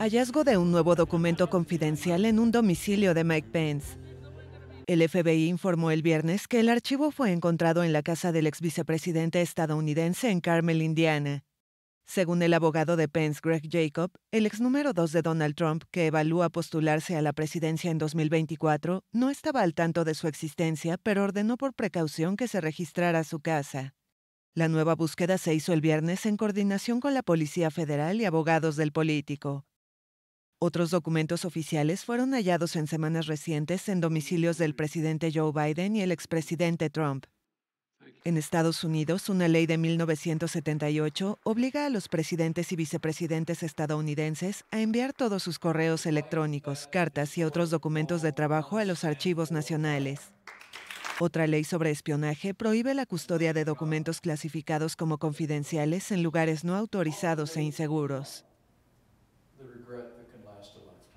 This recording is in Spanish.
Hallazgo de un nuevo documento confidencial en un domicilio de Mike Pence. El FBI informó el viernes que el archivo fue encontrado en la casa del ex vicepresidente estadounidense en Carmel, Indiana. Según el abogado de Pence, Greg Jacob, el ex número 2 de Donald Trump, que evalúa postularse a la presidencia en 2024, no estaba al tanto de su existencia, pero ordenó por precaución que se registrara su casa. La nueva búsqueda se hizo el viernes en coordinación con la Policía Federal y abogados del político. Otros documentos oficiales fueron hallados en semanas recientes en domicilios del presidente Joe Biden y el expresidente Trump. En Estados Unidos, una ley de 1978 obliga a los presidentes y vicepresidentes estadounidenses a enviar todos sus correos electrónicos, cartas y otros documentos de trabajo a los archivos nacionales. Otra ley sobre espionaje prohíbe la custodia de documentos clasificados como confidenciales en lugares no autorizados e inseguros. everlasting life.